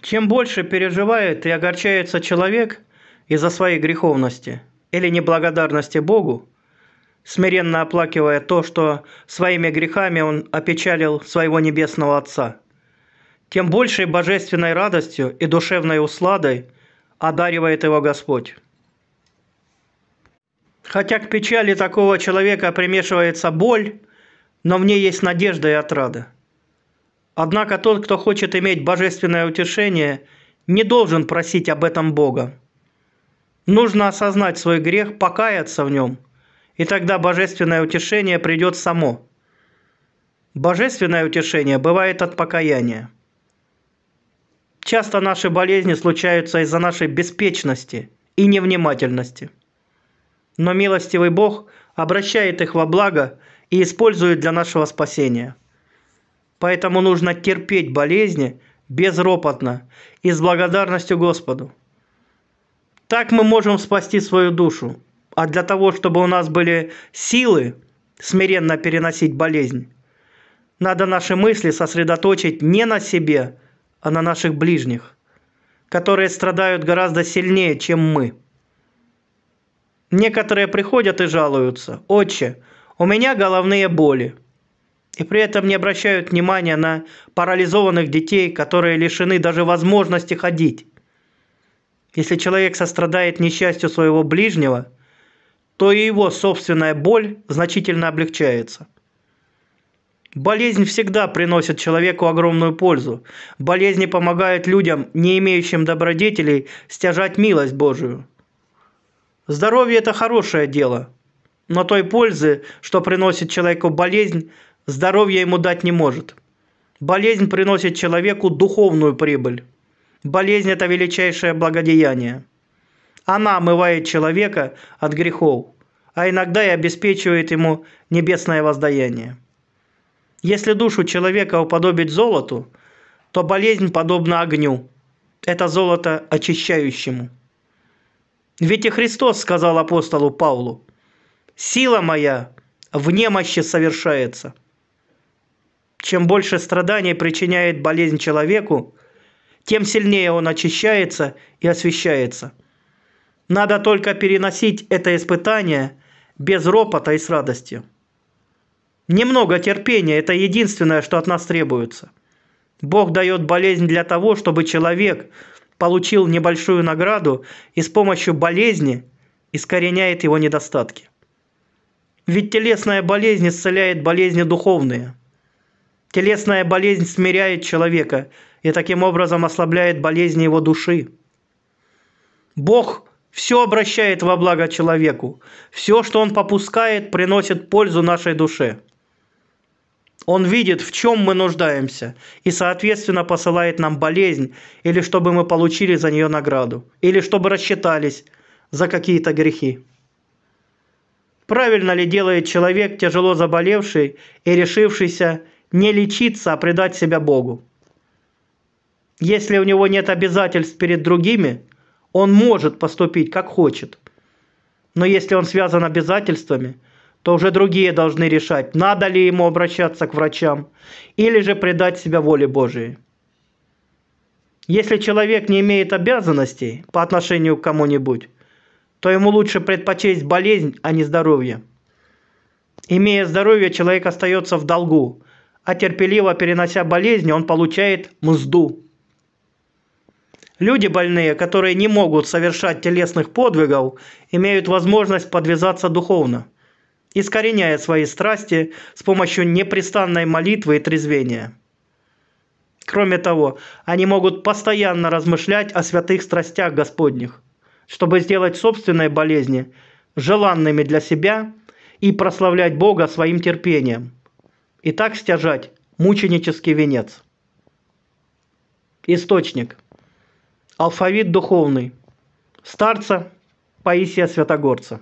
Чем больше переживает и огорчается человек из-за своей греховности или неблагодарности Богу, смиренно оплакивая то, что своими грехами он опечалил своего небесного Отца, тем большей божественной радостью и душевной усладой одаривает его Господь. Хотя к печали такого человека примешивается боль, но в ней есть надежда и отрада – Однако тот, кто хочет иметь божественное утешение, не должен просить об этом Бога. Нужно осознать свой грех, покаяться в нем, и тогда божественное утешение придет само. Божественное утешение бывает от покаяния. Часто наши болезни случаются из-за нашей беспечности и невнимательности. Но милостивый Бог обращает их во благо и использует для нашего спасения – Поэтому нужно терпеть болезни безропотно и с благодарностью Господу. Так мы можем спасти свою душу. А для того, чтобы у нас были силы смиренно переносить болезнь, надо наши мысли сосредоточить не на себе, а на наших ближних, которые страдают гораздо сильнее, чем мы. Некоторые приходят и жалуются. «Отче, у меня головные боли» и при этом не обращают внимания на парализованных детей, которые лишены даже возможности ходить. Если человек сострадает несчастью своего ближнего, то и его собственная боль значительно облегчается. Болезнь всегда приносит человеку огромную пользу. Болезни помогают людям, не имеющим добродетелей, стяжать милость Божию. Здоровье – это хорошее дело, но той пользы, что приносит человеку болезнь, здоровья ему дать не может. Болезнь приносит человеку духовную прибыль. Болезнь – это величайшее благодеяние. Она омывает человека от грехов, а иногда и обеспечивает ему небесное воздаяние. Если душу человека уподобить золоту, то болезнь подобна огню. Это золото очищающему. Ведь и Христос сказал апостолу Павлу, «Сила моя в немощи совершается». Чем больше страданий причиняет болезнь человеку, тем сильнее он очищается и освещается. Надо только переносить это испытание без ропота и с радостью. Немного терпения – это единственное, что от нас требуется. Бог дает болезнь для того, чтобы человек получил небольшую награду и с помощью болезни искореняет его недостатки. Ведь телесная болезнь исцеляет болезни духовные – Телесная болезнь смиряет человека и таким образом ослабляет болезни его души. Бог все обращает во благо человеку. Все, что он попускает, приносит пользу нашей душе. Он видит, в чем мы нуждаемся, и, соответственно, посылает нам болезнь, или чтобы мы получили за нее награду, или чтобы рассчитались за какие-то грехи. Правильно ли делает человек, тяжело заболевший и решившийся не лечиться, а предать себя Богу. Если у него нет обязательств перед другими, он может поступить как хочет. Но если он связан обязательствами, то уже другие должны решать, надо ли ему обращаться к врачам или же предать себя воле Божией. Если человек не имеет обязанностей по отношению к кому-нибудь, то ему лучше предпочесть болезнь, а не здоровье. Имея здоровье, человек остается в долгу, а терпеливо перенося болезни, он получает мзду. Люди больные, которые не могут совершать телесных подвигов, имеют возможность подвязаться духовно, искореняя свои страсти с помощью непрестанной молитвы и трезвения. Кроме того, они могут постоянно размышлять о святых страстях Господних, чтобы сделать собственные болезни желанными для себя и прославлять Бога своим терпением – и так стяжать мученический венец. Источник. Алфавит духовный. Старца Паисия Святогорца.